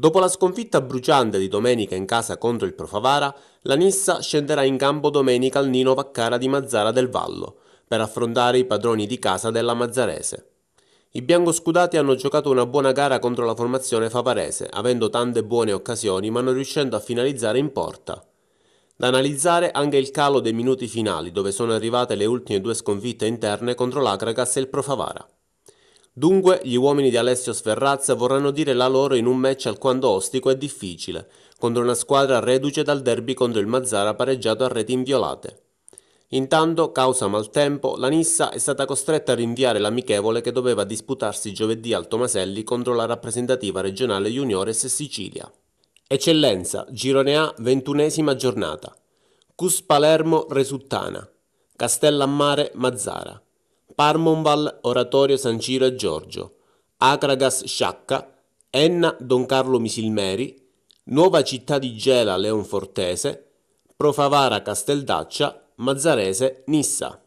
Dopo la sconfitta bruciante di domenica in casa contro il Profavara, la Nissa scenderà in campo domenica al Nino Vaccara di Mazzara del Vallo per affrontare i padroni di casa della Mazzarese. I biancoscudati hanno giocato una buona gara contro la formazione favarese, avendo tante buone occasioni ma non riuscendo a finalizzare in porta. Da analizzare anche il calo dei minuti finali, dove sono arrivate le ultime due sconfitte interne contro l'Acragas e il Profavara. Dunque, gli uomini di Alessio Sferrazza vorranno dire la loro in un match alquanto ostico e difficile, contro una squadra reduce dal derby contro il Mazzara pareggiato a reti inviolate. Intanto, causa maltempo, la Nissa è stata costretta a rinviare l'amichevole che doveva disputarsi giovedì al Tomaselli contro la rappresentativa regionale Juniores Sicilia. Eccellenza, Girone A, ventunesima giornata. Cus Palermo, Resuttana. Castellammare, Mazzara. Parmonval Oratorio San Ciro e Giorgio, Acragas Sciacca, Enna Don Carlo Misilmeri, Nuova Città di Gela Leonfortese, Profavara Casteldaccia, Mazzarese Nissa.